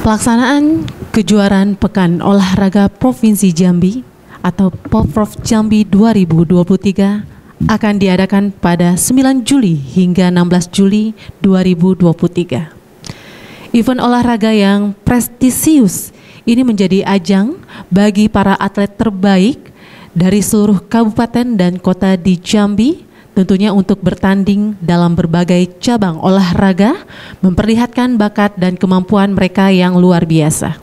Pelaksanaan kejuaraan Pekan Olahraga Provinsi Jambi atau Poprov Jambi 2023 akan diadakan pada 9 Juli hingga 16 Juli 2023. Event olahraga yang prestisius ini menjadi ajang bagi para atlet terbaik dari seluruh kabupaten dan kota di Jambi tentunya untuk bertanding dalam berbagai cabang olahraga, memperlihatkan bakat dan kemampuan mereka yang luar biasa.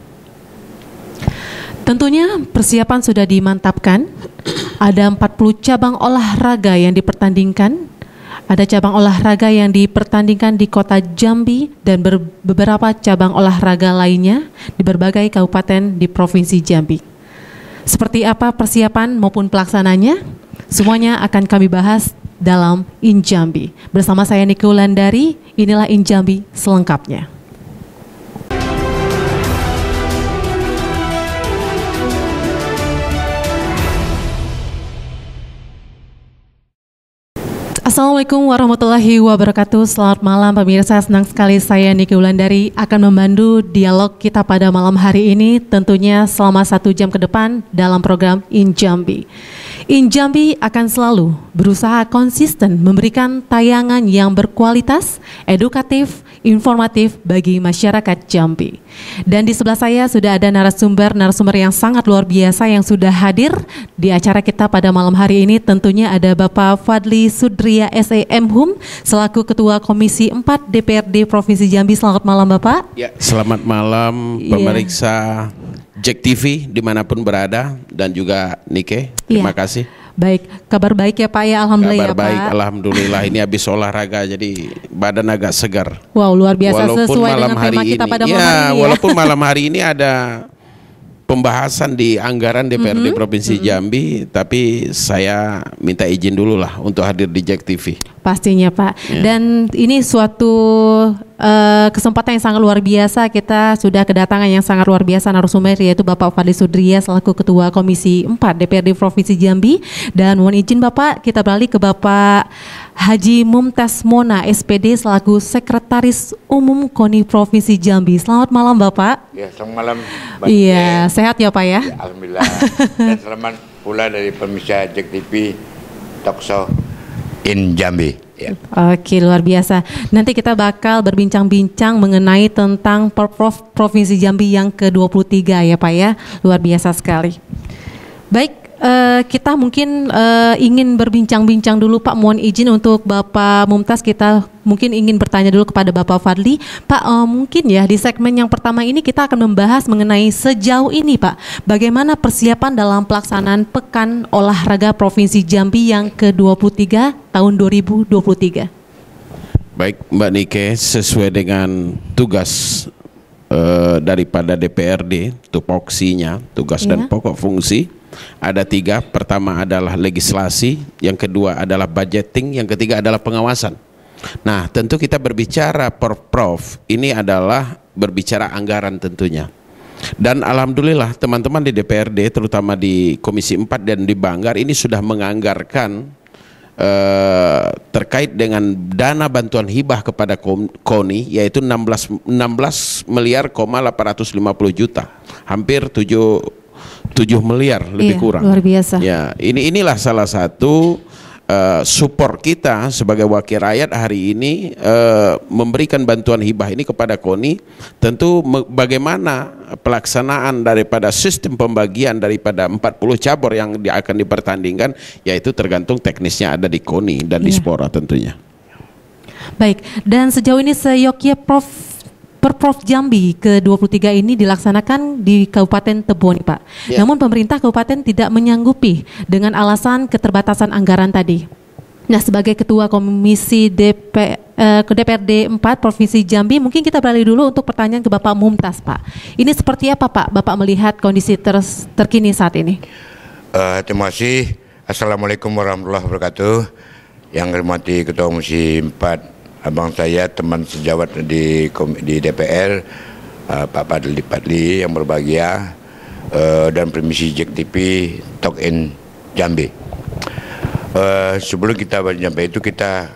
Tentunya persiapan sudah dimantapkan. Ada 40 cabang olahraga yang dipertandingkan. Ada cabang olahraga yang dipertandingkan di kota Jambi dan beberapa cabang olahraga lainnya di berbagai kabupaten di Provinsi Jambi. Seperti apa persiapan maupun pelaksananya? Semuanya akan kami bahas dalam Injambi. Bersama saya Niko Landari, inilah Injambi selengkapnya. Assalamualaikum warahmatullahi wabarakatuh. Selamat malam pemirsa. Senang sekali saya Niki Wulandari akan memandu dialog kita pada malam hari ini tentunya selama satu jam ke depan dalam program Injambi. Jambi. Injambi akan selalu berusaha konsisten memberikan tayangan yang berkualitas, edukatif, informatif bagi masyarakat Jambi. Dan di sebelah saya sudah ada narasumber-narasumber yang sangat luar biasa yang sudah hadir di acara kita pada malam hari ini. Tentunya ada Bapak Fadli Sudria SEM Hum selaku Ketua Komisi 4 DPRD Provinsi Jambi. Selamat malam Bapak. Ya, selamat malam iya. pemeriksa ya. Jack TV dimanapun berada dan juga Nike. Terima ya. kasih. Baik, kabar baik ya Pak ya, alhamdulillah ya, kabar ya, baik, alhamdulillah. Ini habis olahraga jadi badan agak segar. Wow, luar biasa walaupun sesuai malam dengan hari tema kita ini. ya, malam hari ini. Ya, walaupun malam hari ini ada pembahasan di anggaran DPRD mm -hmm. Provinsi mm -hmm. Jambi, tapi saya minta izin dulu lah untuk hadir di Jack TV. Pastinya Pak. Ya. Dan ini suatu Eh, kesempatan yang sangat luar biasa kita sudah kedatangan yang sangat luar biasa narasumber yaitu Bapak Fadli Sudria selaku Ketua Komisi 4 DPRD Provinsi Jambi dan mohon izin Bapak kita balik ke Bapak Haji Mumtaz Mona SPD selaku Sekretaris Umum KONI Provinsi Jambi. Selamat malam Bapak. Ya, selamat malam. Iya, ya. sehat ya Pak ya? ya Alhamdulillah. dan selamat pula dari pemirsa Jek TV Tokso in Jambi. Yeah. Oke, luar biasa. Nanti kita bakal berbincang-bincang mengenai tentang Prof Provinsi Jambi yang ke-23 ya Pak ya. Luar biasa sekali. Baik, uh, kita mungkin uh, ingin berbincang-bincang dulu Pak. Mohon izin untuk Bapak Mumtaz kita mungkin ingin bertanya dulu kepada Bapak Fadli. Pak, uh, mungkin ya di segmen yang pertama ini kita akan membahas mengenai sejauh ini Pak, bagaimana persiapan dalam pelaksanaan Pekan Olahraga Provinsi Jambi yang ke-23 tahun 2023. Baik Mbak Nike, sesuai dengan tugas Eh, daripada DPRD tupoksinya tugas iya. dan pokok fungsi ada tiga pertama adalah legislasi yang kedua adalah budgeting yang ketiga adalah pengawasan nah tentu kita berbicara perprov ini adalah berbicara anggaran tentunya dan alhamdulillah teman-teman di DPRD terutama di Komisi 4 dan di Banggar ini sudah menganggarkan Eh, terkait dengan dana bantuan hibah kepada KONI yaitu 16 16 miliar 850 juta hampir 7 7 miliar lebih iya, kurang luar biasa ya ini inilah salah satu Eh, support kita sebagai wakil rakyat hari ini uh, memberikan bantuan hibah ini kepada KONI tentu bagaimana pelaksanaan daripada sistem pembagian daripada 40 cabur yang di akan dipertandingkan yaitu tergantung teknisnya ada di KONI dan yeah. di iya. Spora tentunya. Baik, dan sejauh ini seyogyanya Prof Perprov Jambi ke-23 ini dilaksanakan di Kabupaten Teboni, Pak. Yeah. Namun pemerintah kabupaten tidak menyanggupi dengan alasan keterbatasan anggaran tadi. Nah, sebagai ketua Komisi DP DPRD 4 Provinsi Jambi, mungkin kita beralih dulu untuk pertanyaan ke Bapak Mumtaz, Pak. Ini seperti apa, Pak? Bapak melihat kondisi ter terkini saat ini? Uh, terima kasih. Assalamualaikum warahmatullahi wabarakatuh. Yang hormati Ketua Komisi 4 abang saya teman sejawat di di DPR uh, eh, Pak Padli Padli yang berbahagia uh, dan permisi Jek TV Talk in Jambi. Uh, eh, sebelum kita berjumpa itu kita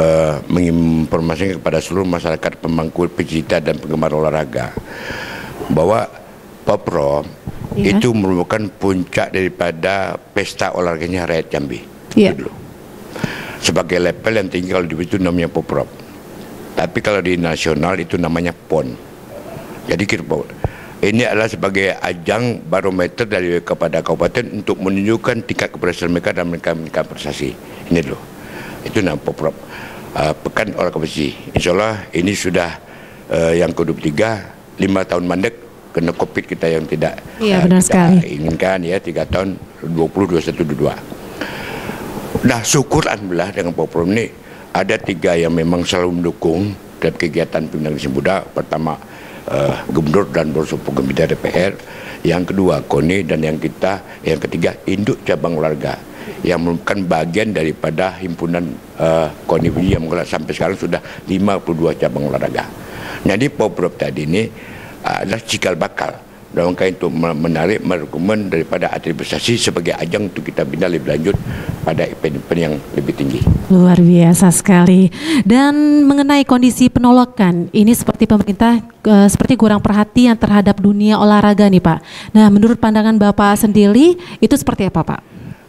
uh, menginformasikan kepada seluruh masyarakat pemangku pecinta dan penggemar olahraga bahwa Popro yeah. itu merupakan puncak daripada pesta olahraganya rakyat Jambi. Yeah sebagai level yang tinggal di itu namanya poprov. Tapi kalau di nasional itu namanya PON. Jadi kita ini adalah sebagai ajang barometer dari kepada kabupaten untuk menunjukkan tingkat keberhasilan mereka dan mereka meningkatkan prestasi. Ini loh Itu nama poprov. Uh, ah, pekan olah kompetisi. Insya Allah ini sudah uh, yang ke-23, lima tahun mandek kena COVID kita yang tidak ya, benar uh, kita inginkan ya tiga tahun 20, 21, 22. Nah syukur Alhamdulillah dengan Prof ini ada tiga yang memang selalu mendukung terhadap kegiatan pimpinan Indonesia Pertama uh, Gubernur dan Bursa Pengembira DPR. Yang kedua KONI dan yang kita yang ketiga induk cabang olahraga yang merupakan bagian daripada himpunan uh, KONI yang sampai sekarang sudah 52 cabang olahraga. Jadi nah, Poprov tadi ini adalah cikal bakal dalam rangka untuk menarik merekomen daripada atribusasi sebagai ajang untuk kita bina lebih lanjut pada event-event yang lebih tinggi. Luar biasa sekali. Dan mengenai kondisi penolakan, ini seperti pemerintah e, seperti kurang perhatian terhadap dunia olahraga nih Pak. Nah, menurut pandangan Bapak sendiri itu seperti apa Pak?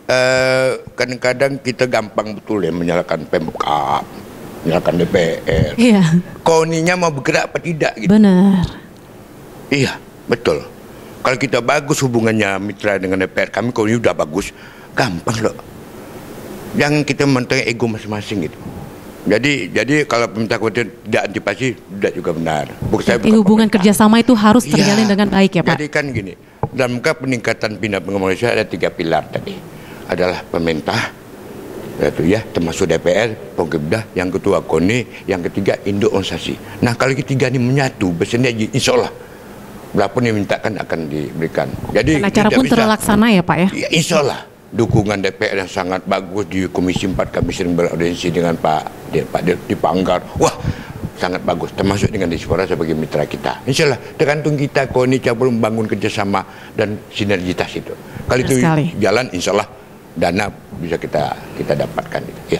Eh, kadang-kadang uh, kita gampang betul ya menyalahkan Pemkap, menyalahkan DPR. Iya. Koninya mau bergerak apa tidak gitu. Benar. Iya, betul. Kalau kita bagus hubungannya mitra dengan DPR kami kalau ini udah bagus, gampang loh. Jangan kita menteng ego masing-masing gitu. Jadi jadi kalau pemerintah kabupaten tidak antipasi tidak juga benar. Buk saya iya, hubungan pemerintah. kerjasama itu harus iya. terjalin ya, dengan baik ya Pak. Jadi kan gini, dalam ke peningkatan pindah pengembangan Indonesia ada tiga pilar tadi. Adalah pemerintah, yaitu ya termasuk DPR, Pogobda, yang ketua KONI, yang ketiga Indo Onsasi. Nah kalau ketiga ini menyatu besarnya insya Allah berapa yang dimintakan akan diberikan. Jadi Dan acara pun terlaksana ya Pak ya? ya insya Allah dukungan DPR yang sangat bagus di Komisi 4 kami sering beraudiensi dengan Pak di, Pak di Wah, sangat bagus termasuk dengan Dispora sebagai mitra kita. Insya Allah tergantung kita kalau ini belum membangun kerjasama dan sinergitas itu. Kalau itu jalan insya Allah dana bisa kita kita dapatkan. Ya.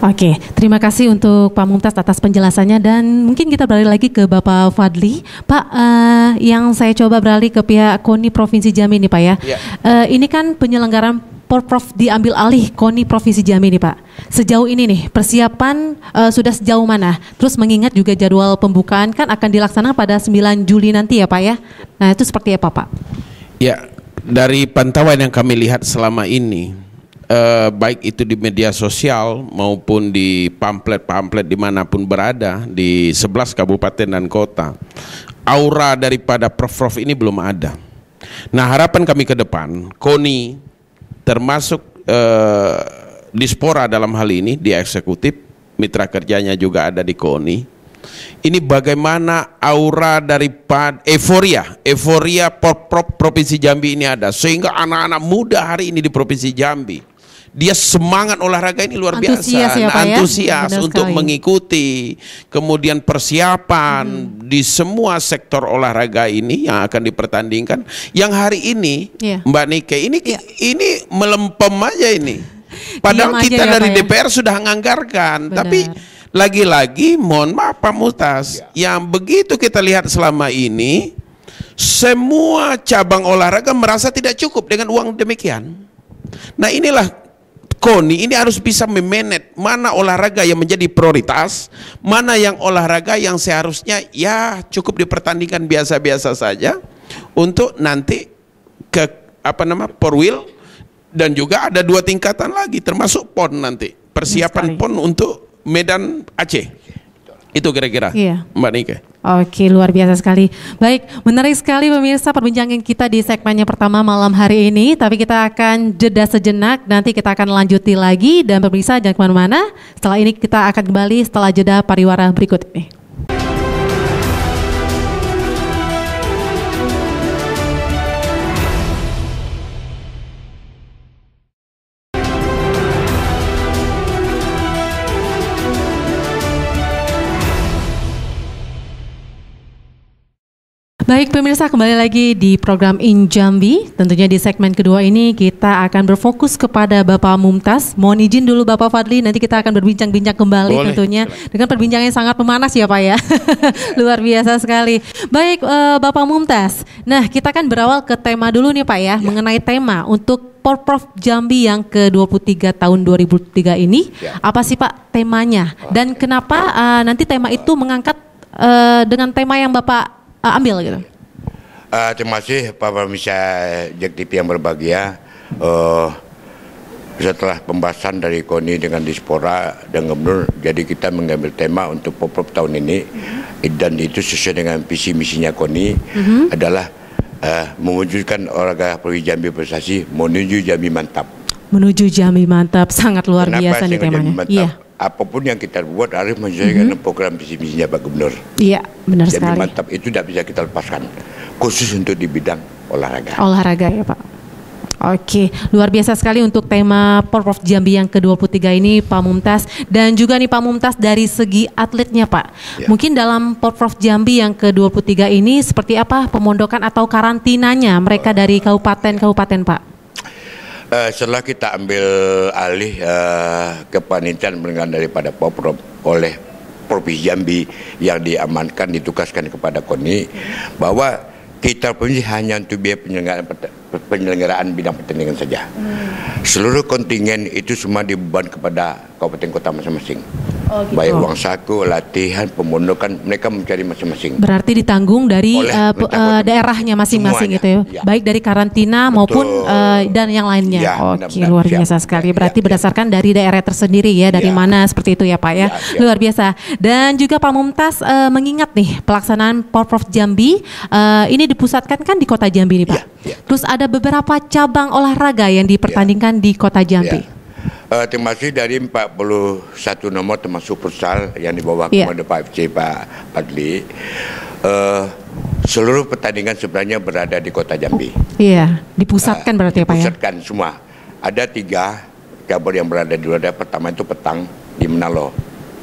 Oke, terima kasih untuk Pak Mumtaz atas penjelasannya dan mungkin kita beralih lagi ke Bapak Fadli. Pak, uh, yang saya coba beralih ke pihak KONI Provinsi Jambi ini, Pak ya. ya. Uh, ini kan penyelenggaraan Porprov diambil alih KONI Provinsi Jambi ini, Pak. Sejauh ini nih persiapan uh, sudah sejauh mana? Terus mengingat juga jadwal pembukaan kan akan dilaksanakan pada 9 Juli nanti ya Pak ya. Nah, itu seperti apa Pak? Ya, dari pantauan yang kami lihat selama ini eh, baik itu di media sosial maupun di pamflet-pamflet dimanapun berada di 11 kabupaten dan kota aura daripada Prof prof ini belum ada nah harapan kami ke depan KONI termasuk eh, Dispora dalam hal ini di eksekutif mitra kerjanya juga ada di KONI ini bagaimana aura dari euforia, euforia prop, prop, provinsi Jambi ini ada sehingga anak-anak muda hari ini di provinsi Jambi dia semangat olahraga ini luar antusias biasa, ya, Pak, ya? antusias ya? untuk sekali. mengikuti, kemudian persiapan hmm. di semua sektor olahraga ini yang akan dipertandingkan. Yang hari ini, yeah. Mbak Nike, ini yeah. ini melempem aja ini. Padahal Diam kita ya, dari Pak, DPR ya? sudah menganggarkan, Benar. tapi lagi-lagi mohon maaf Pak Mutas, yeah. yang begitu kita lihat selama ini semua cabang olahraga merasa tidak cukup dengan uang demikian. Nah inilah koni ini harus bisa memanage mana olahraga yang menjadi prioritas, mana yang olahraga yang seharusnya ya cukup dipertandingkan biasa-biasa saja untuk nanti ke apa nama perwil dan juga ada dua tingkatan lagi termasuk pon nanti persiapan pon untuk Medan Aceh. Itu kira-kira iya. Mbak Nike. Oke, luar biasa sekali. Baik, menarik sekali pemirsa perbincangan kita di segmen yang pertama malam hari ini. Tapi kita akan jeda sejenak, nanti kita akan lanjuti lagi. Dan pemirsa jangan kemana-mana, setelah ini kita akan kembali setelah jeda pariwara berikut ini. Baik pemirsa kembali lagi di program In Jambi. Tentunya di segmen kedua ini kita akan berfokus kepada Bapak Mumtaz. Mohon izin dulu Bapak Fadli nanti kita akan berbincang-bincang kembali Boleh. tentunya dengan perbincangan yang sangat memanas ya Pak ya. Luar biasa sekali. Baik uh, Bapak Mumtaz. Nah, kita kan berawal ke tema dulu nih Pak ya, ya. mengenai tema untuk Porprov Jambi yang ke-23 tahun 2003 ini. Ya. Apa sih Pak temanya dan kenapa uh, nanti tema itu mengangkat uh, dengan tema yang Bapak uh, ambil gitu? Uh, terima kasih Pak Pemirsa Jack TV yang berbahagia. Uh, setelah pembahasan dari KONI dengan Dispora dan Gubernur, jadi kita mengambil tema untuk Pop Up tahun ini mm-hmm. dan itu sesuai dengan visi misinya KONI mm-hmm. adalah uh, mewujudkan olahraga Jambi prestasi menuju Jambi mantap. Menuju Jambi mantap sangat luar Kenapa biasa nih temanya. Iya apapun yang kita buat harus menyesuaikan mm -hmm. program visi misinya Pak Gubernur. Iya, benar Jadi sekali. mantap itu tidak bisa kita lepaskan. Khusus untuk di bidang olahraga. Olahraga ya, Pak. Oke, luar biasa sekali untuk tema Porprov Jambi yang ke-23 ini Pak Mumtaz dan juga nih Pak Mumtaz dari segi atletnya Pak. Ya. Mungkin dalam Porprov Jambi yang ke-23 ini seperti apa pemondokan atau karantinanya mereka dari kabupaten-kabupaten Pak? uh, setelah kita ambil alih uh, kepanitiaan penelenggaraan daripada Poprov oleh Provinsi Jambi yang diamankan ditugaskan kepada KONI bahwa kita pun hanya untuk biaya penyelenggaraan penyelenggaraan bidang pertandingan saja. Hmm. Seluruh kontingen itu semua dibeban kepada kabupaten kota masing-masing oh, gitu. baik uang saku, latihan, pemundukan mereka mencari masing-masing. Berarti ditanggung dari Oleh, uh, uh, daerahnya masing-masing gitu ya. ya, baik dari karantina Betul. maupun uh, eh, dan yang lainnya. Ya, Oke, okay, luar siap. sekali. Ya, Berarti ya, ya, berdasarkan dari daerah tersendiri ya, dari ya. mana seperti itu ya Pak ya, ya, ya. luar biasa. Dan juga Pak Mumtaz uh, mengingat nih pelaksanaan Porprov Jambi uh, ini dipusatkan kan di kota Jambi nih Pak. Ya, ya. Terus ada beberapa cabang olahraga yang dipertandingkan ya. di kota Jambi. Ya. Uh, terima kasih dari 41 nomor termasuk futsal yang dibawa yeah. kepada iya. Pak FC Pak Padli. Uh, seluruh pertandingan sebenarnya berada di Kota Jambi. Iya, dipusatkan uh, berarti dipusatkan ya Pak ya? Dipusatkan semua. Ada tiga cabur yang berada di luar. Pertama itu petang di Menalo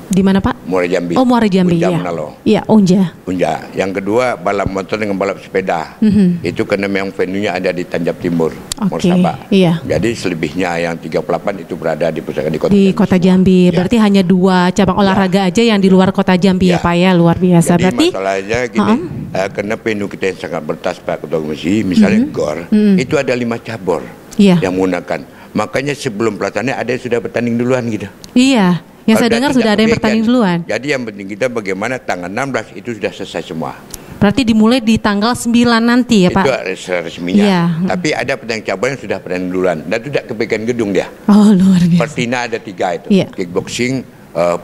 di mana Pak? Muara Jambi. Oh Muara Jambi Unja ya. Menalo. Iya Unja. Unja. Yang kedua balap motor dengan balap sepeda. Mm -hmm. Itu karena memang venue-nya ada di Tanjab Timur, okay. Iya. Jadi selebihnya yang 38 itu berada di pusaka di kota di Jambi. Kota Jambi. Semua. Iya. Berarti ya. hanya dua cabang iya. olahraga ya. aja yang di luar kota Jambi ya, ya Pak ya luar biasa. Jadi Berarti masalahnya gini, uh Uh, karena venue kita yang sangat bertas Pak Ketua Komisi, misalnya mm -hmm. GOR, mm -hmm. itu ada lima cabur yeah. yang menggunakan. Makanya sebelum pelatihannya ada yang sudah bertanding duluan gitu. Iya. Ya saya dengar sudah ada yang bertanding duluan. Jadi yang penting kita bagaimana tanggal 16 itu sudah selesai semua. Berarti dimulai di tanggal 9 nanti ya Pak? Itu resminya. Ya. Tapi ada petani cabang yang sudah petani duluan. Dan itu tidak kepegang gedung dia. Oh luar biasa. Pertina ada tiga itu. Ya. Kickboxing, uh,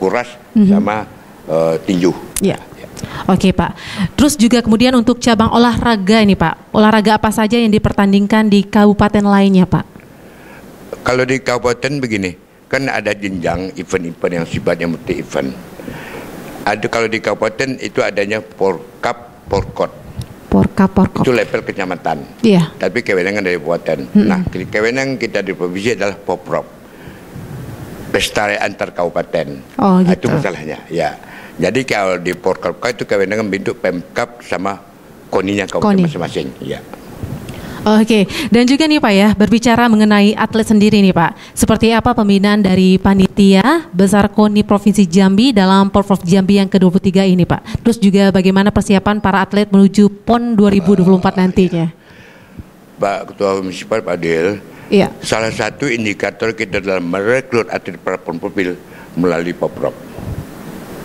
kuras, mm -hmm. sama uh, tinju. Iya. Nah, iya. Oke Pak. Terus juga kemudian untuk cabang olahraga ini Pak. Olahraga apa saja yang dipertandingkan di kabupaten lainnya Pak? Kalau di kabupaten begini kan ada jenjang event-event yang sifatnya multi event. Ada kalau di kabupaten itu adanya porkap porkot. Porkap porkot. Itu level kecamatan. Iya. Yeah. Tapi kewenangan dari kabupaten. Mm -hmm. Nah, kewenangan kita di provinsi adalah poprop. Lestari antar kabupaten. Oh, nah, gitu. itu masalahnya, ya. Jadi kalau di porkap itu kewenangan bentuk pemkap sama koninya kabupaten masing-masing, ya. Oke, okay. dan juga nih Pak ya, berbicara mengenai atlet sendiri nih Pak. Seperti apa pembinaan dari panitia Besar KONI Provinsi Jambi dalam Porprov Jambi yang ke-23 ini Pak? Terus juga bagaimana persiapan para atlet menuju PON 2024 uh, ah, nantinya? Ya. Pak Ketua Komisi Pak Adil, ya. salah satu indikator kita dalam merekrut atlet para profil melalui Porprov.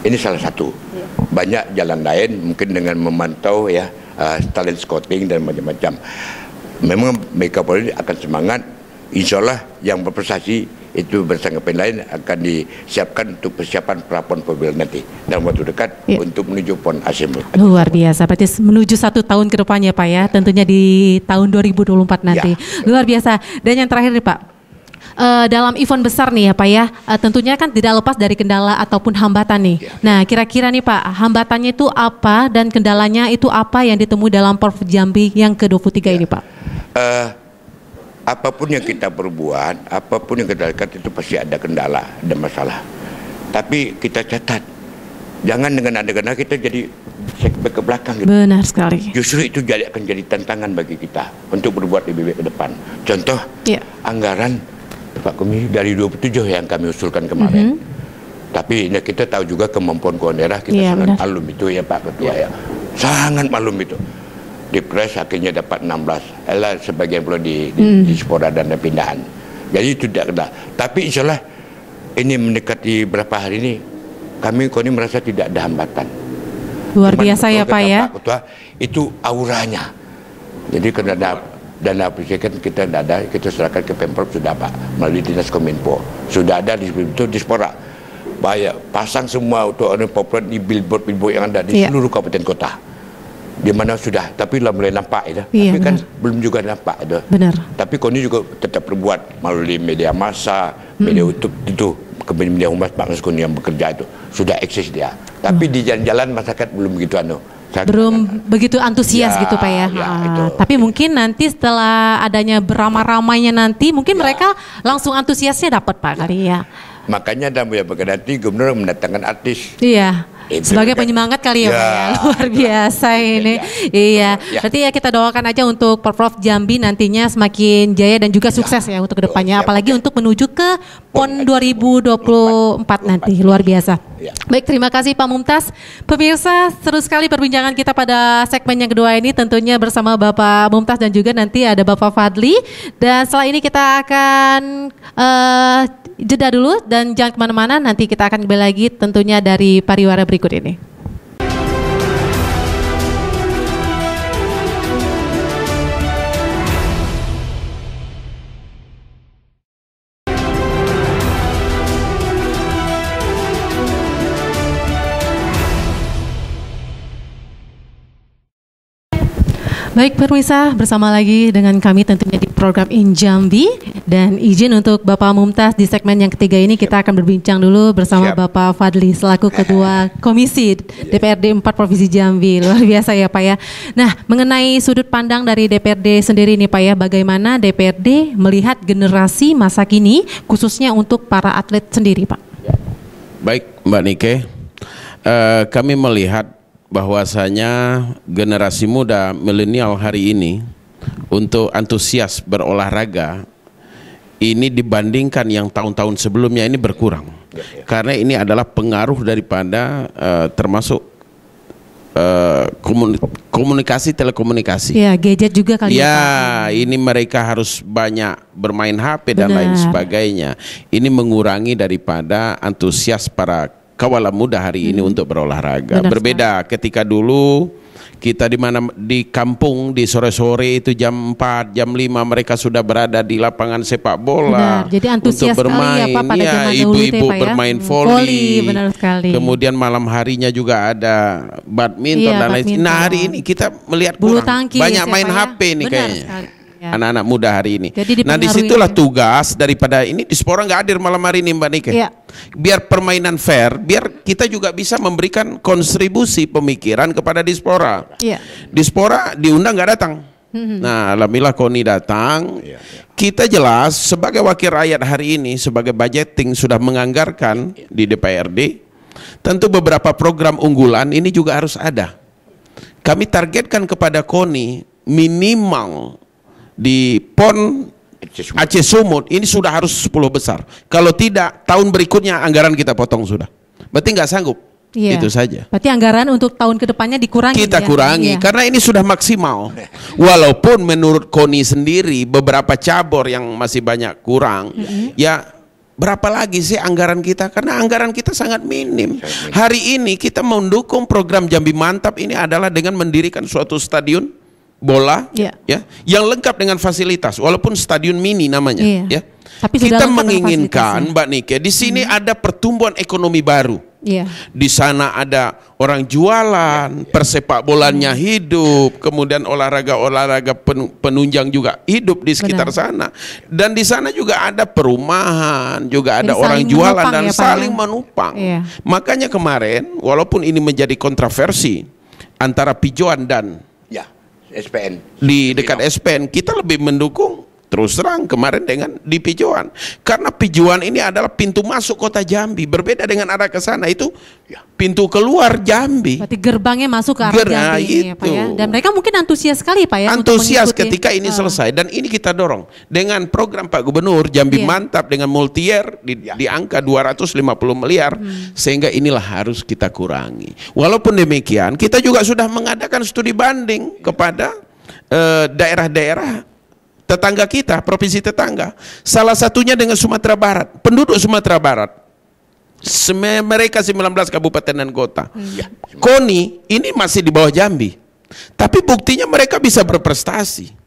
Ini salah satu. Iya. Banyak jalan lain mungkin dengan memantau ya uh, talent scouting dan macam-macam memang mereka Polri akan semangat insya Allah yang berprestasi itu bersanggapan lain akan disiapkan untuk persiapan prapon pemilu nanti dalam waktu dekat ya. untuk menuju pon ASEAN. Luar biasa, berarti menuju satu tahun ke depannya Pak ya, tentunya di tahun 2024 nanti. Ya. Luar biasa. Dan yang terakhir nih Pak, uh, dalam event besar nih ya Pak ya, uh, tentunya kan tidak lepas dari kendala ataupun hambatan nih. Ya, ya. Nah kira-kira nih Pak, hambatannya itu apa dan kendalanya itu apa yang ditemui dalam Prof Jambi yang ke-23 ya. ini Pak? Uh, apapun yang kita perbuat, apapun yang kita lakukan itu pasti ada kendala, ada masalah. Tapi kita catat, jangan dengan ada kendala kita jadi ke belakang. Gitu. Benar sekali. Justru itu jadi akan jadi tantangan bagi kita untuk berbuat lebih baik ke depan. Contoh, ya. anggaran Pak Komisi dari 27 yang kami usulkan kemarin. Mm -hmm. Tapi ya, kita tahu juga kemampuan keuangan daerah kita yeah, sangat malum itu ya Pak Ketua yeah. ya. Sangat malum itu. press akhirnya dapat 16. Elah eh, sebagian perlu di, di, mm. di spora dan pindahan. Jadi itu tidak ada. Tapi insya Allah ini mendekati berapa hari ini kami koni merasa tidak ada hambatan. Luar Cuman biasa ya Pak ya. Pak Ketua itu auranya. Jadi karena ada dana aplikasikan kita tidak ada kita serahkan ke pemprov sudah pak melalui dinas kominfo sudah ada di itu Spora. bayar pasang semua untuk orang populer di billboard billboard yang ada di yeah. seluruh kabupaten kota di mana sudah tapi lah mulai nampak Ya. ya, tapi kan benar. kan belum juga nampak ada benar tapi koni juga tetap berbuat melalui media massa hmm. media YouTube itu kemudian media humas Pak yang bekerja itu sudah eksis dia tapi oh. di jalan-jalan masyarakat belum begitu anu dan belum kan begitu antusias ya, gitu pak ya. ya uh, Tapi mungkin nanti setelah adanya beramai-ramainya nanti, mungkin ya. mereka langsung antusiasnya dapat pak ya. kali ya. Makanya dalam beberapa nanti gubernur mendatangkan artis. Iya. Sebagai penyemangat kali ya, ya. ya. luar biasa iya, ini. Ya. Iya. Ya. Berarti ya kita doakan aja untuk Prof Jambi nantinya semakin jaya dan juga ya. sukses ya, ya untuk kedepannya, ya, ya apalagi ya. untuk menuju ke PON 2024 nanti. Luar biasa. Ya. Baik, terima kasih Pak Mumtaz. Pemirsa, seru sekali perbincangan kita pada segmen yang kedua ini tentunya bersama Bapak Mumtaz dan juga nanti ada Bapak Fadli. Dan setelah ini kita akan uh, jeda dulu dan jangan kemana-mana. Nanti kita akan kembali lagi tentunya dari Pariwara berikut ini. Baik pemirsa, bersama lagi dengan kami tentunya di program Injambi dan izin untuk Bapak Mumtaz di segmen yang ketiga ini kita akan berbincang dulu bersama Siap. Bapak Fadli selaku Ketua Komisi DPRD 4 Provinsi Jambi. Luar biasa ya Pak ya. Nah, mengenai sudut pandang dari DPRD sendiri nih Pak ya, bagaimana DPRD melihat generasi masa kini khususnya untuk para atlet sendiri Pak? Baik Mbak Nike, uh, kami melihat bahwasanya generasi muda milenial hari ini untuk antusias berolahraga ini dibandingkan yang tahun-tahun sebelumnya ini berkurang karena ini adalah pengaruh daripada uh, termasuk eh, komunikasi telekomunikasi ya gadget juga kali ya, ya ini mereka harus banyak bermain HP Benar. dan lain sebagainya ini mengurangi daripada antusias para kawalah muda hari ini hmm. untuk berolahraga. Benar Berbeda sekali. ketika dulu kita di mana di kampung di sore-sore itu jam 4, jam 5 mereka sudah berada di lapangan sepak bola. Benar. Jadi antusias untuk bermain. sekali ya Pak pada zaman iya, ya, ya. ibu-ibu ya, bermain ya. voli. voli benar sekali. Kemudian malam harinya juga ada badminton iya, dan lain. Nah, hari ini kita melihat Bulu kurang Tangki, banyak ya, main ya, HP nih kayaknya. Sekali. Ya. anak-anak ya. muda hari ini. Jadi nah disitulah ya. tugas daripada ini di nggak hadir malam hari ini Mbak Nike. Ya. Biar permainan fair, biar kita juga bisa memberikan kontribusi pemikiran kepada Dispora. Ya. Dispora diundang nggak datang. Mm-hmm. Nah, alhamdulillah Koni datang. Ya, ya. Kita jelas sebagai wakil rakyat hari ini sebagai budgeting sudah menganggarkan di DPRD. Tentu beberapa program unggulan ini juga harus ada. Kami targetkan kepada Koni minimal di PON Aceh Sumut ini sudah harus 10 besar. Kalau tidak tahun berikutnya anggaran kita potong sudah. Berarti nggak sanggup. Iya. Itu saja. Berarti anggaran untuk tahun kedepannya dikurangi. Kita ya? kurangi iya. karena ini sudah maksimal. Walaupun menurut Koni sendiri beberapa cabur yang masih banyak kurang, mm -hmm. ya berapa lagi sih anggaran kita? Karena anggaran kita sangat minim. Hari ini kita mendukung program Jambi Mantap ini adalah dengan mendirikan suatu stadion bola ya. ya yang lengkap dengan fasilitas walaupun stadion mini namanya ya. ya. Tapi kita menginginkan Mbak Nike di sini hmm. ada pertumbuhan ekonomi baru. Yeah. Di sana ada orang jualan, yeah, iya. persepak bolanya hmm. hidup, kemudian olahraga-olahraga penunjang juga hidup di sekitar Benar. sana. Dan di sana juga ada perumahan, juga ada orang jualan dan ya, ya? saling menumpang. Iya. Makanya kemarin walaupun ini menjadi kontroversi antara pijuan dan SPN. Di dekat SPN kita lebih mendukung terus terang kemarin dengan di Pijuan. Karena Pijuan ini adalah pintu masuk kota Jambi. Berbeda dengan arah ke sana itu ya. pintu keluar Jambi. Berarti gerbangnya masuk ke arah Ger Jambi itu. Nah, ya, Pak ya. Dan mereka mungkin antusias sekali Pak ya. Antusias ketika ini uh. selesai dan ini kita dorong dengan program Pak Gubernur Jambi yeah. Mantap dengan multier di, yeah. di angka 250 miliar hmm. sehingga inilah harus kita kurangi. Walaupun demikian kita juga sudah mengadakan studi banding ya. kepada eh, daerah-daerah tetangga kita, provinsi tetangga. Salah satunya dengan Sumatera Barat, penduduk Sumatera Barat. Sem mereka 19 kabupaten dan kota. Iya. Koni ini masih di bawah Jambi. Tapi buktinya mereka bisa berprestasi.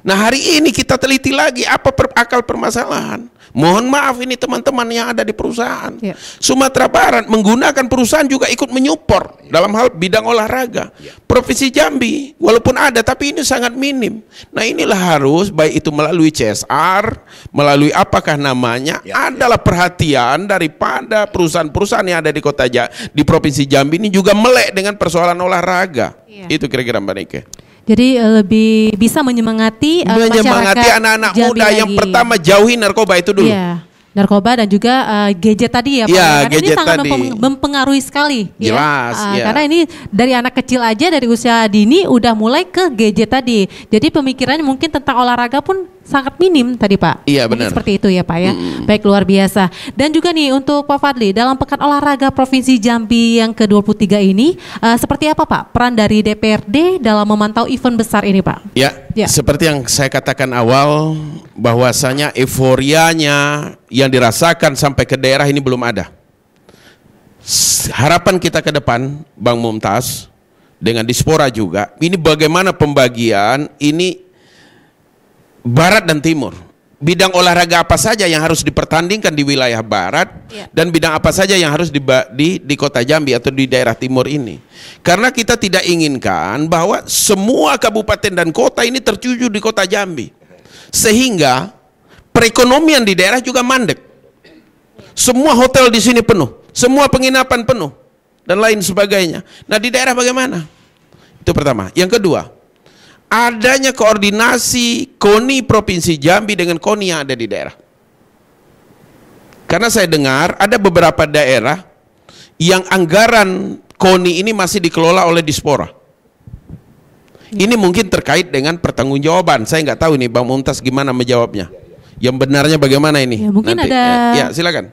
Nah hari ini kita teliti lagi apa per akal permasalahan. Mohon maaf ini teman-teman yang ada di perusahaan. Ya. Sumatera Barat menggunakan perusahaan juga ikut menyupport ya. dalam hal bidang olahraga. Ya. Provinsi Jambi walaupun ada tapi ini sangat minim. Nah inilah harus baik itu melalui CSR, melalui apakah namanya ya, ya. adalah perhatian daripada perusahaan-perusahaan yang ada di kota Jambi. di Provinsi Jambi ini juga melek dengan persoalan olahraga. Ya. Itu kira-kira Mbak Nike. Jadi eh, lebih bisa menyemangati uh, menyemangati anak-anak muda lagi. yang pertama jauhi narkoba itu dulu. Iya. Narkoba dan juga uh, gadget tadi ya iya, Ya, karena ini sangat mempengaruhi sekali. Ya. Jelas. Ya. Uh, ya. Karena ini dari anak kecil aja dari usia dini udah mulai ke gadget tadi. Jadi pemikirannya mungkin tentang olahraga pun sangat minim tadi Pak. Iya benar. Seperti itu ya Pak ya. Mm. Baik luar biasa. Dan juga nih untuk Pak Fadli dalam pekan olahraga Provinsi Jambi yang ke-23 ini uh, seperti apa Pak peran dari DPRD dalam memantau event besar ini Pak? Ya. ya. Seperti yang saya katakan awal bahwasanya euforianya yang dirasakan sampai ke daerah ini belum ada. Harapan kita ke depan Bang Mumtaz dengan Dispora juga ini bagaimana pembagian ini barat dan timur. Bidang olahraga apa saja yang harus dipertandingkan di wilayah barat ya. dan bidang apa saja yang harus di, di di kota Jambi atau di daerah timur ini. Karena kita tidak inginkan bahwa semua kabupaten dan kota ini tercucu di kota Jambi. Sehingga perekonomian di daerah juga mandek. Semua hotel di sini penuh, semua penginapan penuh dan lain sebagainya. Nah, di daerah bagaimana? Itu pertama. Yang kedua, adanya koordinasi KONI Provinsi Jambi dengan KONI yang ada di daerah. Karena saya dengar ada beberapa daerah yang anggaran KONI ini masih dikelola oleh Dispora. Ini mungkin terkait dengan pertanggungjawaban. Saya nggak tahu nih Bang Mumtaz gimana menjawabnya. Yang benarnya bagaimana ini? Ya, mungkin Nanti. ada. Ya, ya silakan.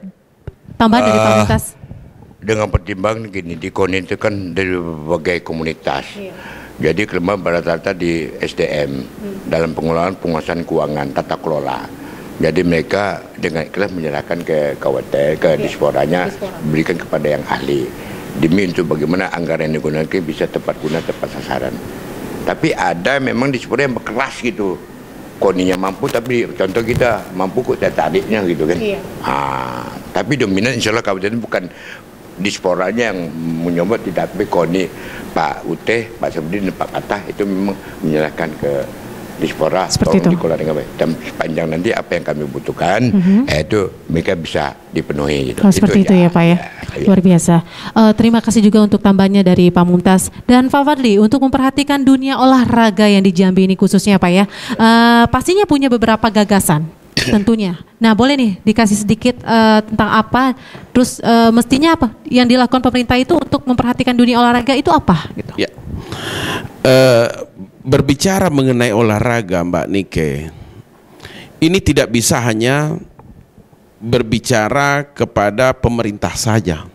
Tambahan dari Bang eh, Mumtaz. Uh, dengan pertimbangan gini, di KONI itu kan dari berbagai komunitas. Iya jadi kelemahan rata-rata di SDM dalam pengelolaan penguasaan keuangan tata kelola. Jadi mereka dengan ikhlas menyerahkan ke KWT, ke iya, disporanya, berikan kepada yang ahli. Demi untuk bagaimana anggaran yang digunakan bisa tepat guna, tepat sasaran. Tapi ada memang dispora yang berkelas gitu. Koninya mampu tapi contoh kita mampu kok saya tariknya gitu kan. Yeah. Ah, tapi dominan insya Allah kabupaten bukan disporanya yang menyebut tidak tapi koni Pak Ute, Pak Sabdin Pak Patah itu memang menyerahkan ke dispora Seperti tolong itu. dikelola dengan baik dan sepanjang nanti apa yang kami butuhkan mm -hmm. itu mereka bisa dipenuhi gitu. Oh, seperti itu, itu ya. ya, Pak ya. ya. Luar biasa. Uh, terima kasih juga untuk tambahnya dari Pak Muntas dan Pak Fadli untuk memperhatikan dunia olahraga yang di Jambi ini khususnya Pak ya. Uh, pastinya punya beberapa gagasan tentunya. Nah, boleh nih dikasih sedikit uh, tentang apa, terus uh, mestinya apa yang dilakukan pemerintah itu untuk memperhatikan dunia olahraga itu apa? Gitu. Ya. Uh, berbicara mengenai olahraga, Mbak Nike, ini tidak bisa hanya berbicara kepada pemerintah saja,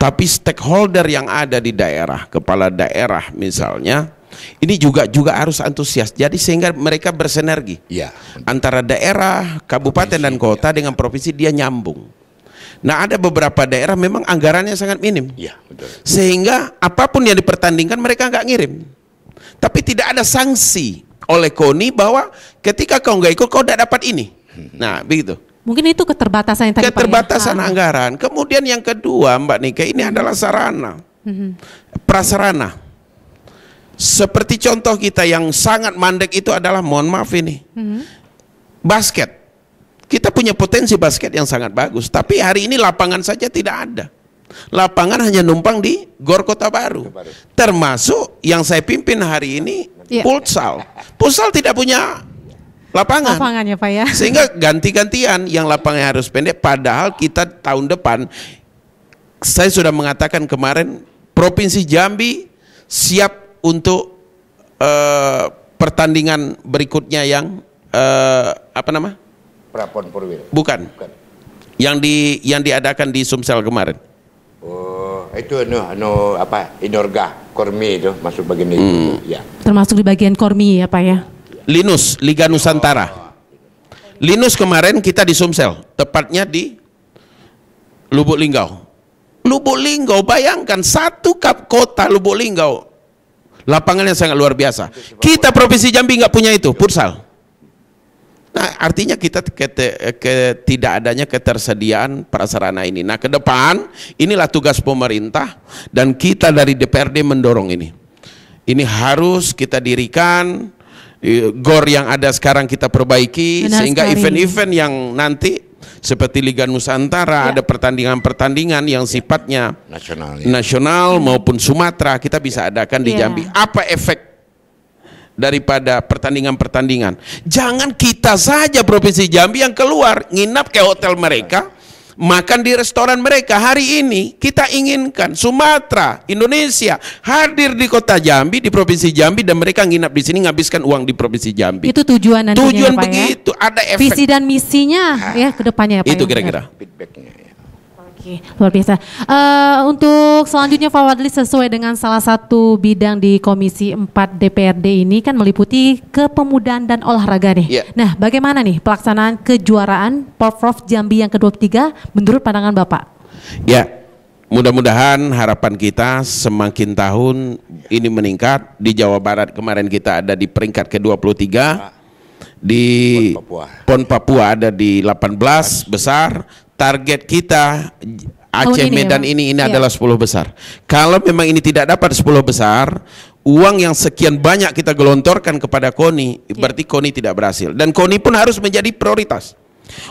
tapi stakeholder yang ada di daerah, kepala daerah misalnya ini juga juga harus antusias. Jadi sehingga mereka bersinergi ya. antara daerah, kabupaten dan iya. kota ya. dengan provinsi dia nyambung. Nah ada beberapa daerah memang anggarannya sangat minim. Ya, betul. Sehingga apapun yang dipertandingkan mereka nggak ngirim. Tapi tidak ada sanksi oleh KONI bahwa ketika kau nggak ikut kau tidak dapat ini. Hmm. Nah begitu. Mungkin itu keterbatasan yang tadi ya? Keterbatasan Pak ah. anggaran. Kemudian yang kedua Mbak Nika ini adalah sarana. Mm -hmm. Prasarana seperti contoh kita yang sangat mandek itu adalah mohon maaf ini. Hmm. Basket. Kita punya potensi basket yang sangat bagus, tapi hari ini lapangan saja tidak ada. Lapangan hanya numpang di Gor Kota Baru. Termasuk yang saya pimpin hari ini yeah. Pulsal. Pulsal tidak punya lapangan. Lapangannya Pak ya. Sehingga ganti-gantian yang lapangan harus pendek padahal kita tahun depan saya sudah mengatakan kemarin Provinsi Jambi siap untuk uh, pertandingan berikutnya yang uh, apa nama? Prapon Purwil. Bukan. Bukan. Yang di yang diadakan di Sumsel kemarin. Oh, itu anu anu apa? Inorga, Kormi itu masuk bagian itu. Hmm. Ya. Termasuk di bagian Kormi ya, Pak ya. Linus, Liga Nusantara. Oh. Linus kemarin kita di Sumsel, tepatnya di Lubuk Linggau. Lubuk Linggau, bayangkan satu kap kota Lubuk Linggau Lapangan yang sangat luar biasa. Kita provinsi Jambi nggak punya itu, futsal. Nah, artinya kita ke, tidak adanya ketersediaan prasarana ini. Nah, ke depan inilah tugas pemerintah dan kita dari DPRD mendorong ini. Ini harus kita dirikan eh, gor yang ada sekarang kita perbaiki Benar sehingga event-event yang nanti seperti Liga Nusantara ya. ada pertandingan-pertandingan yang sifatnya nasional, ya. nasional maupun Sumatera kita bisa adakan di ya. Jambi. Apa efek daripada pertandingan-pertandingan? Jangan kita saja provinsi Jambi yang keluar nginap ke hotel mereka makan di restoran mereka. Hari ini kita inginkan Sumatera, Indonesia hadir di kota Jambi, di provinsi Jambi dan mereka nginap di sini ngabiskan uang di provinsi Jambi. Itu tujuan nantinya Tujuan ya, ya? begitu, ya? ada efek. Visi dan misinya ya kedepannya. ya Itu ya? kira-kira. Ya. Feedbacknya. Ya. Oke, luar biasa. Uh, untuk selanjutnya Pak Wadli sesuai dengan salah satu bidang di Komisi 4 DPRD ini kan meliputi kepemudaan dan olahraga nih. Yeah. Nah, bagaimana nih pelaksanaan kejuaraan Porprov Jambi yang ke-23 menurut pandangan Bapak? Ya, yeah. mudah-mudahan harapan kita semakin tahun ini meningkat. Di Jawa Barat kemarin kita ada di peringkat ke-23. di Pon Papua. Papua ada di 18 besar target kita oh, Aceh ini Medan ya, ini ini iya. adalah 10 besar. Kalau memang ini tidak dapat 10 besar, uang yang sekian banyak kita gelontorkan kepada KONI, iya. berarti KONI tidak berhasil. Dan KONI pun harus menjadi prioritas.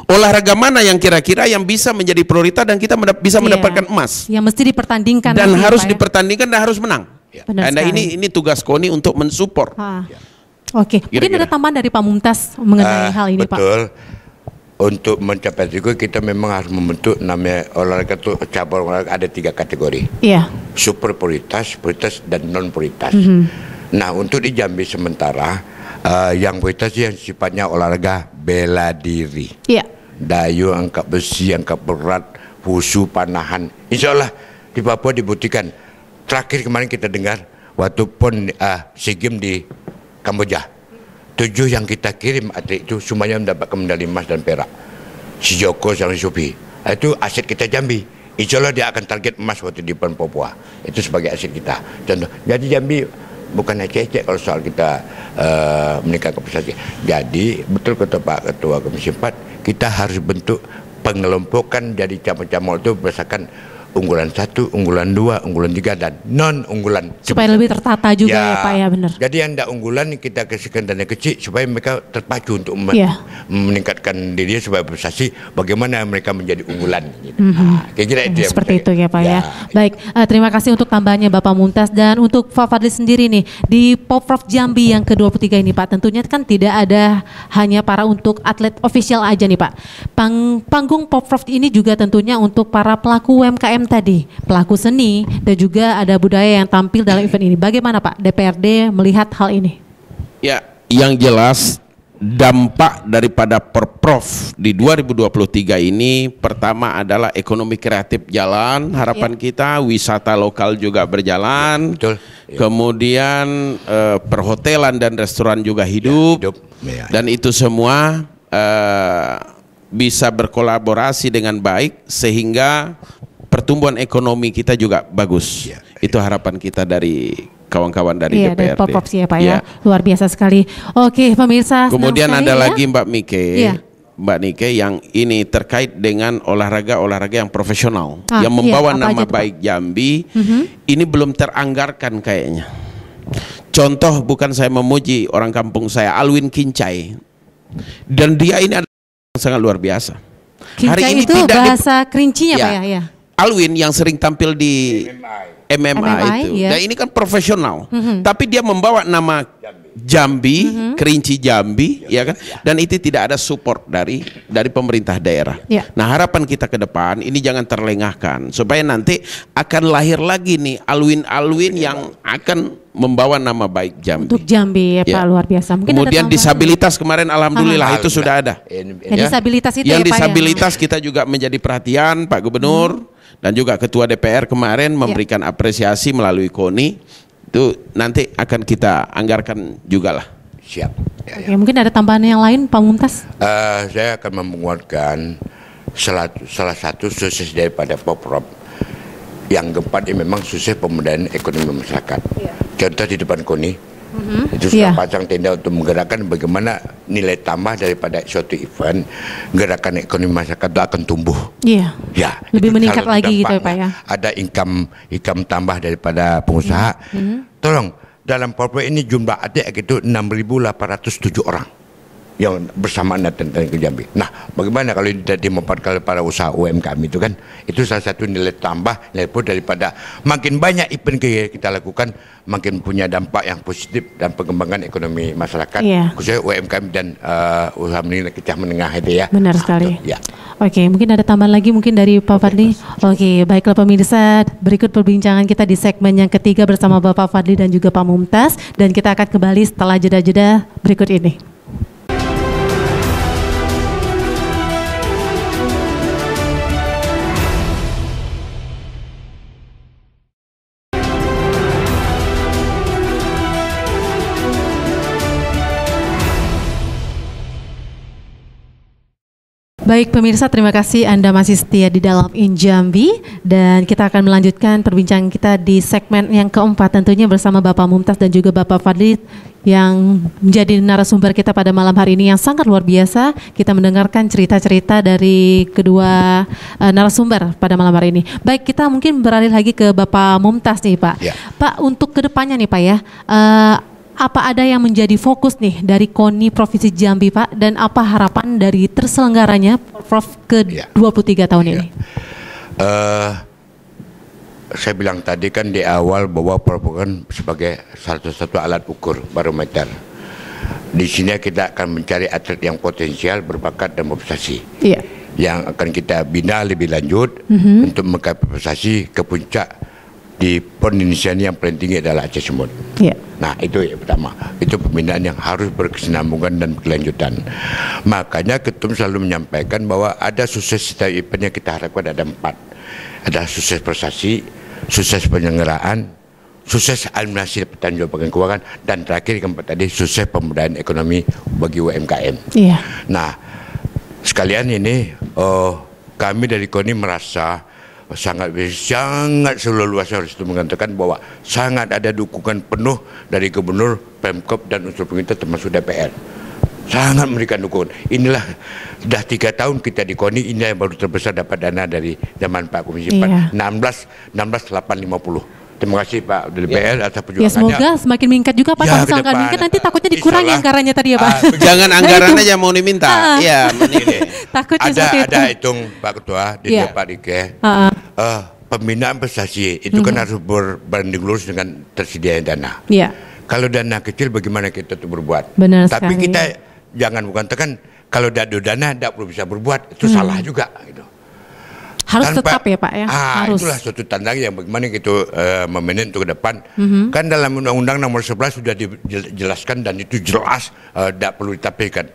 Olahraga mana yang kira-kira yang bisa menjadi prioritas dan kita mendap bisa iya. mendapatkan emas? Yang mesti dipertandingkan dan nanti, harus ya? dipertandingkan dan harus menang. Ya. Dan ini ini tugas KONI untuk mensupport. Ah. Oke, okay. mungkin ada tambahan dari Pak Mumtaz mengenai uh, hal ini, betul. Pak. Betul untuk mencapai itu kita memang harus membentuk namanya olahraga itu cabang olahraga ada tiga kategori. Yeah. Super prioritas, prioritas dan non prioritas. Mm -hmm. Nah untuk di Jambi sementara uh, yang prioritas yang sifatnya olahraga bela diri. Iya. Yeah. Dayu, angkat besi, angkat berat, husu, panahan. Insya Allah di Papua dibuktikan. Terakhir kemarin kita dengar waktu pon uh, SEA Games di Kamboja tujuh yang kita kirim atlet itu semuanya mendapatkan medali emas dan perak. Si Joko sama si Supi. Nah, itu aset kita Jambi. Insya Allah dia akan target emas waktu di Pan Papua. Itu sebagai aset kita. Contoh. Jadi Jambi bukan ecek-ecek kalau soal kita uh, ke prestasi. Jadi betul kata Pak Ketua Komisi 4, kita harus bentuk pengelompokan dari cabang-cabang itu berdasarkan unggulan satu, unggulan dua, unggulan tiga dan non unggulan. Supaya lebih tertata juga ya, ya Pak ya benar. Jadi yang tidak unggulan kita kasihkan dana kecil supaya mereka terpacu untuk men yeah. meningkatkan diri supaya prestasi bagaimana mereka menjadi unggulan. Mm -hmm. nah, kira -kira itu ya, seperti itu ya Pak ya. ya. Baik, uh, terima kasih untuk tambahannya Bapak Muntas dan untuk Pak Fadli sendiri nih di Poprov Jambi yang ke-23 ini Pak tentunya kan tidak ada hanya para untuk atlet official aja nih Pak. Pang panggung Poprov ini juga tentunya untuk para pelaku UMKM UMKM tadi, pelaku seni dan juga ada budaya yang tampil dalam event ini. Bagaimana Pak DPRD melihat hal ini? Ya, yang jelas dampak daripada Perprov di 2023 ini pertama adalah ekonomi kreatif jalan ya. harapan ya. kita wisata lokal juga berjalan ya, betul. Ya. kemudian eh, perhotelan dan restoran juga ya, hidup, ya, hidup. Ya, dan itu semua eh, bisa berkolaborasi dengan baik sehingga pertumbuhan ekonomi kita juga bagus. Ya. Itu harapan kita dari kawan-kawan dari ya, DPRD. Dari ya Pak ya. ya. Luar biasa sekali. Oke, pemirsa. Kemudian ada ya. lagi Mbak Mike. Ya. Mbak Nike yang ini terkait dengan olahraga-olahraga yang profesional ah, yang iya, membawa iya, nama baik Jambi. Uh-huh. Ini belum teranggarkan kayaknya. Contoh bukan saya memuji orang kampung saya Alwin Kincai. Dan dia ini adalah sangat luar biasa. Kincai Hari ini itu tidak bahasa kerincinya ya, ya, ya. Alwin yang sering tampil di MMA MMA itu. Ya. Nah, ini kan profesional. Mm -hmm. Tapi dia membawa nama Jambi, mm -hmm. Kerinci Jambi, ya kan? Ya. Dan itu tidak ada support dari dari pemerintah daerah. Yeah. Nah, harapan kita ke depan ini jangan terlengahkan supaya nanti akan lahir lagi nih alwin-alwin yang akan membawa nama baik Jambi. Untuk Jambi ya, ya. Pak luar biasa. Mungkin Kemudian disabilitas kemarin alhamdulillah ah. itu sudah ada. Ya, ya. disabilitas itu yang ya, ya? disabilitas ya. kita juga menjadi perhatian Pak Gubernur hmm. dan juga Ketua DPR kemarin ya. memberikan ya. apresiasi melalui KONI itu nanti akan kita anggarkan juga lah. Siap. Ya, ya, Oke, mungkin ada tambahan yang lain Pak Muntas? Uh, eh, saya akan menguatkan salah, salah satu sukses daripada Poprop yang keempat ini memang sukses pemberdayaan ekonomi masyarakat. Ya. Contoh di depan Koni, mm-hmm. itu sudah yeah. pasang tenda untuk menggerakkan bagaimana nilai tambah daripada suatu event gerakan ekonomi masyarakat itu akan tumbuh. Iya. Yeah. Ya. Lebih meningkat lagi gitu ya Pak ya. Ada income income tambah daripada pengusaha. Mm-hmm. Tolong dalam proyek ini jumlah ada gitu 6.807 orang yang bersamaan datang ke Jambi. Nah, bagaimana kalau tidak dimanfaatkan oleh para usaha UMKM itu kan? Itu salah satu nilai tambah nilai plus daripada makin banyak event yang kita lakukan, makin punya dampak yang positif dan pengembangan ekonomi masyarakat, yeah. khususnya UMKM dan uh, usaha menengah kita menengah itu ya. Benar nah, sekali. Ya. Oke, okay, mungkin ada tambahan lagi mungkin dari Pak Fadli. Oke, okay, baiklah pemirsa, berikut perbincangan kita di segmen yang ketiga bersama Bapak Fadli dan juga Pak Mumtaz dan kita akan kembali setelah jeda-jeda berikut ini. Baik pemirsa, terima kasih Anda masih setia di dalam Injambi dan kita akan melanjutkan perbincangan kita di segmen yang keempat tentunya bersama Bapak Mumtaz dan juga Bapak Fadli yang menjadi narasumber kita pada malam hari ini yang sangat luar biasa. Kita mendengarkan cerita-cerita dari kedua uh, narasumber pada malam hari ini. Baik, kita mungkin beralih lagi ke Bapak Mumtaz nih Pak. Ya. Pak, untuk kedepannya nih Pak ya, uh, apa ada yang menjadi fokus nih dari KONI Provinsi Jambi Pak dan apa harapan dari terselenggaranya Prof ke ya. 23 tahun ya. ini? Uh, saya bilang tadi kan di awal bahwa Prof kan sebagai satu-satu alat ukur barometer. Di sini kita akan mencari atlet yang potensial, berbakat dan berprestasi. Iya. Yang akan kita bina lebih lanjut mm -hmm. untuk mengkapi ke puncak di ini yang paling tinggi adalah Aceh semut. Yeah. Nah itu yang pertama, itu pembinaan yang harus berkesinambungan dan berkelanjutan. Makanya Ketum selalu menyampaikan bahwa ada sukses setiap event yang kita harapkan ada empat. Ada sukses prestasi, sukses penyelenggaraan, sukses administrasi pertanggung jawaban keuangan, dan terakhir keempat tadi sukses pemberdayaan ekonomi bagi UMKM. Yeah. Nah sekalian ini oh, kami dari KONI merasa sangat sangat seluas harus itu mengatakan bahwa sangat ada dukungan penuh dari gubernur, pemkop dan unsur pemerintah termasuk DPR. Sangat memberikan dukungan. Inilah sudah tiga tahun kita di KONI ini yang baru terbesar dapat dana dari zaman Pak Komisi Iya. 16 16 850. Terima kasih Pak dari ya. atas ya, perjuangannya. Ya semoga semakin meningkat juga Pak. Ya, kalau misalkan meningkat nanti takutnya dikurangi anggarannya tadi ya Pak. Uh, jangan nah, anggarannya yang mau diminta. Ah, ah. Iya, Takutnya ada, itu. Ada hitung Pak Ketua di ya. Pak Rike. Uh, uh, eh, pembinaan prestasi itu -hmm. kan mm-hmm. harus berbanding lurus dengan tersedia dana. Iya. Kalau dana kecil bagaimana kita tuh berbuat? Benar Tapi sekali. kita jangan bukan tekan kalau ada dana tidak perlu bisa berbuat itu hmm. salah juga gitu harus tanpa, tetap ya Pak ya. Ah, harus. Itulah suatu tantangan yang bagaimana kita gitu, uh, eh, untuk ke depan. Mm-hmm. Kan dalam Undang-Undang Nomor 11 sudah dijelaskan dan itu jelas eh, tidak uh, perlu ditampilkan.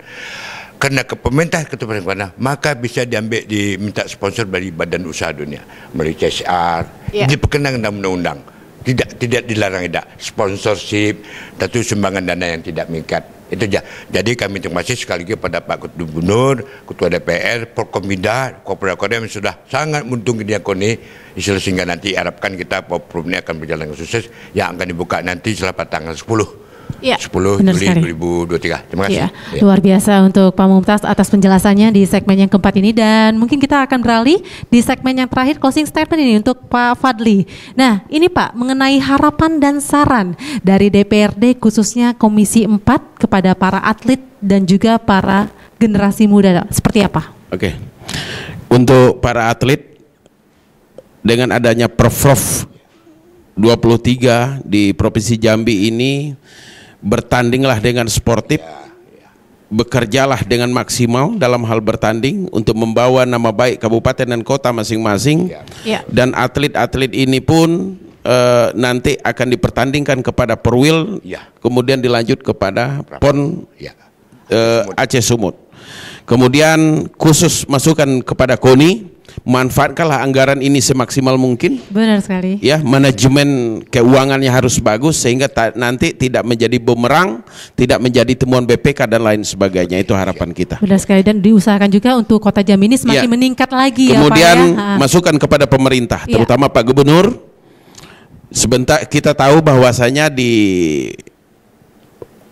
Karena ke pemerintah ke pemerintah maka bisa diambil diminta sponsor dari Badan Usaha Dunia melalui CSR yeah. diperkenankan dalam undang-undang tidak tidak dilarang tidak sponsorship tentu sumbangan dana yang tidak mengikat itu jadi kami terima kasih sekali lagi pada Pak Ketua Gubernur, Ketua DPR, Porkominda, Kopra Kodem sudah sangat untung ini, sehingga nanti harapkan kita ini akan berjalan dengan sukses yang akan dibuka nanti setelah tanggal 10 Ya, 10 Juli sekali. 2023. Terima kasih. Ya, ya. Luar biasa untuk Pak Mumtaz atas penjelasannya di segmen yang keempat ini dan mungkin kita akan beralih di segmen yang terakhir closing statement ini untuk Pak Fadli. Nah, ini Pak mengenai harapan dan saran dari DPRD khususnya Komisi 4 kepada para atlet dan juga para generasi muda seperti apa? Oke. Untuk para atlet dengan adanya -prof 23 di Provinsi Jambi ini bertandinglah dengan sportif ya, ya. bekerjalah dengan maksimal dalam hal bertanding untuk membawa nama baik kabupaten dan kota masing-masing ya. ya. dan atlet-atlet ini pun uh, nanti akan dipertandingkan kepada Perwil ya. kemudian dilanjut kepada PON ya. uh, Aceh Sumut kemudian khusus masukan kepada KONI manfaatkanlah anggaran ini semaksimal mungkin. Benar sekali. Ya, manajemen keuangannya harus bagus sehingga ta- nanti tidak menjadi bumerang, tidak menjadi temuan BPK dan lain sebagainya. Itu harapan kita. Benar sekali dan diusahakan juga untuk Kota Jambi ini ya. semakin ya. meningkat lagi ya, Kemudian ya, Pak, ya. masukan kepada pemerintah, ya. terutama Pak Gubernur. Sebentar kita tahu bahwasanya di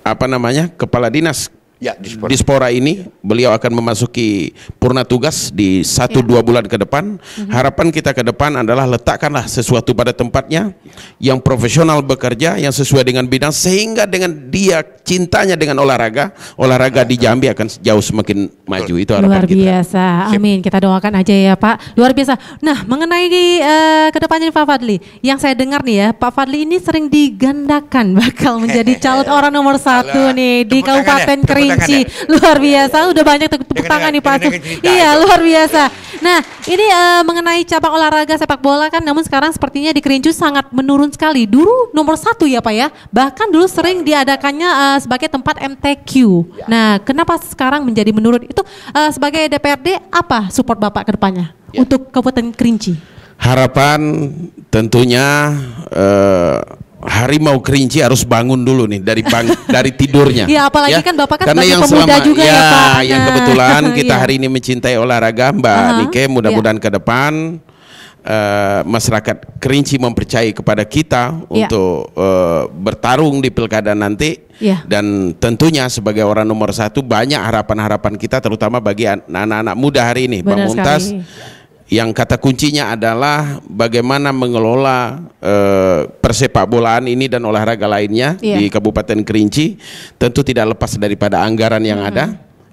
apa namanya? kepala dinas Ya, di spora ini beliau akan memasuki purna tugas di satu ya. dua bulan ke depan. Harapan kita ke depan adalah letakkanlah sesuatu pada tempatnya yang profesional bekerja, yang sesuai dengan bidang sehingga dengan dia cintanya dengan olahraga, olahraga di Jambi akan jauh semakin maju. Itu harapan Luar biasa. Kita. Amin. Kita doakan aja ya, Pak. Luar biasa. Nah, mengenai di uh, eh, kedepannya Pak Fadli, yang saya dengar nih ya, Pak Fadli ini sering digandakan bakal menjadi calon orang nomor satu Alah, nih di ya, Kabupaten Kering kelinci. Ya. Luar biasa, udah banyak tepuk dengan tangan nih Pak Iya, itu. luar biasa. Nah, ini uh, mengenai cabang olahraga sepak bola kan, namun sekarang sepertinya di Kerinci sangat menurun sekali. Dulu nomor satu ya Pak ya, bahkan dulu sering diadakannya uh, sebagai tempat MTQ. Ya. Nah, kenapa sekarang menjadi menurun? Itu uh, sebagai DPRD apa support Bapak ke depannya ya. untuk Kabupaten Kerinci? Harapan tentunya uh, harimau kerinci harus bangun dulu nih dari bang dari tidurnya. Iya, apalagi ya. kan Bapak kan Karena yang pemuda selama, juga ya, ya Pak. yang nah. kebetulan kita iya. hari ini mencintai olahraga Mbak uh -huh. Nike, iya. mudah-mudahan yeah. ke depan Uh, masyarakat Kerinci mempercayai kepada kita yeah. untuk uh, bertarung di pilkada nanti yeah. dan tentunya sebagai orang nomor satu banyak harapan-harapan kita terutama bagi anak-anak muda hari ini, Benar Bang Muntas Sekali yang kata kuncinya adalah bagaimana mengelola eh, persepak bolaan ini dan olahraga lainnya yeah. di Kabupaten Kerinci tentu tidak lepas daripada anggaran yang hmm. ada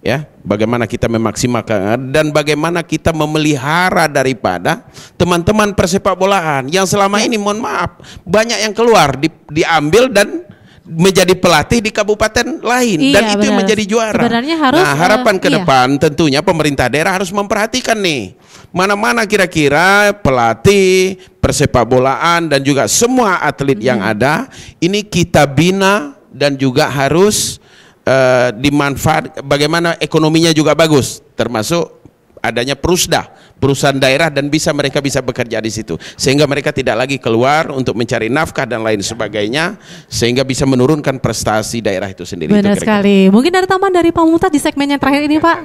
ya bagaimana kita memaksimalkan dan bagaimana kita memelihara daripada teman-teman persepak bolaan yang selama yeah. ini mohon maaf banyak yang keluar di, diambil dan menjadi pelatih di kabupaten lain iya, dan itu benar. menjadi juara. Sebenarnya harus Nah, harapan uh, ke iya. depan iya. tentunya pemerintah daerah harus memperhatikan nih mana-mana kira-kira pelatih persepak bolaan dan juga semua atlet hmm. yang ada ini kita bina dan juga harus uh, dimanfaat bagaimana ekonominya juga bagus termasuk adanya perusda perusahaan daerah dan bisa mereka bisa bekerja di situ sehingga mereka tidak lagi keluar untuk mencari nafkah dan lain sebagainya sehingga bisa menurunkan prestasi daerah itu sendiri. Benar itu sekali. Mungkin ada tambahan dari Pak Mutat di segmen yang terakhir ini iya, Pak.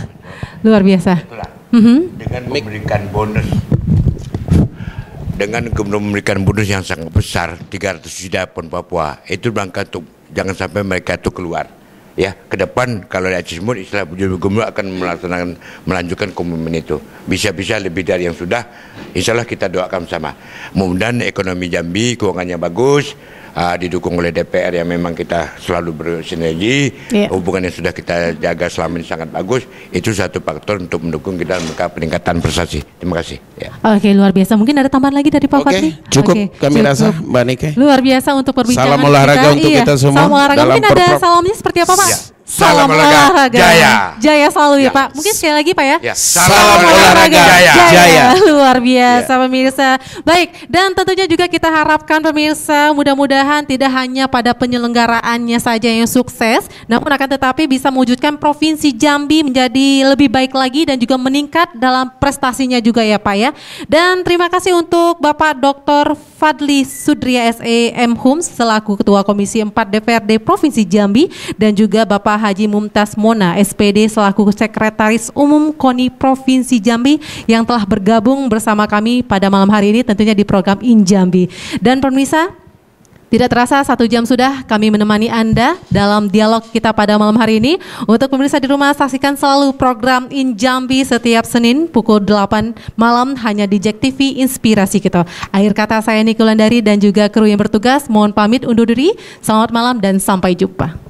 Luar biasa. Mhm. Dengan memberikan bonus dengan memberikan bonus yang sangat besar 300 juta pun Papua itu berangkat untuk jangan sampai mereka itu keluar ya ke depan kalau di Aceh Timur istilah gubernur akan melaksanakan melanjutkan komitmen itu bisa-bisa lebih dari yang sudah insya Allah kita doakan sama mudah-mudahan ekonomi Jambi keuangannya bagus uh, didukung oleh DPR yang memang kita selalu bersinergi, yeah. hubungan yang sudah kita jaga selama ini sangat bagus, itu satu faktor untuk mendukung kita mereka peningkatan prestasi. Terima kasih. yeah. Oke, okay, luar biasa. Mungkin ada tambahan lagi dari Pak Fadli? cukup okay. kami cukup. rasa Mbak Nike. Luar biasa untuk perbincangan Salam olahraga kita. untuk iya. kita semua. Salam olahraga. Mungkin ada salamnya seperti apa Pak? yeah. Salam, olahraga. Jaya. Jaya selalu ya, ya Pak. Mungkin sekali lagi Pak ya. ya. Salam, olahraga. Jaya. Jaya. Jaya. Luar biasa ya. pemirsa. Baik, dan tentunya juga kita harapkan pemirsa mudah-mudahan tidak hanya pada penyelenggaraannya saja yang sukses, namun akan tetapi bisa mewujudkan Provinsi Jambi menjadi lebih baik lagi dan juga meningkat dalam prestasinya juga ya Pak ya. Dan terima kasih untuk Bapak Dr. Fadli Sudria SEM Hums selaku Ketua Komisi 4 DPRD Provinsi Jambi dan juga Bapak Haji Mumtaz Mona, SPD selaku Sekretaris Umum KONI Provinsi Jambi yang telah bergabung bersama kami pada malam hari ini tentunya di program In Jambi Dan pemirsa, tidak terasa satu jam sudah kami menemani Anda dalam dialog kita pada malam hari ini. Untuk pemirsa di rumah, saksikan selalu program In Jambi setiap Senin pukul 8 malam hanya di Jack TV Inspirasi kita. Akhir kata saya Nikulandari dan juga kru yang bertugas mohon pamit undur diri. Selamat malam dan sampai jumpa.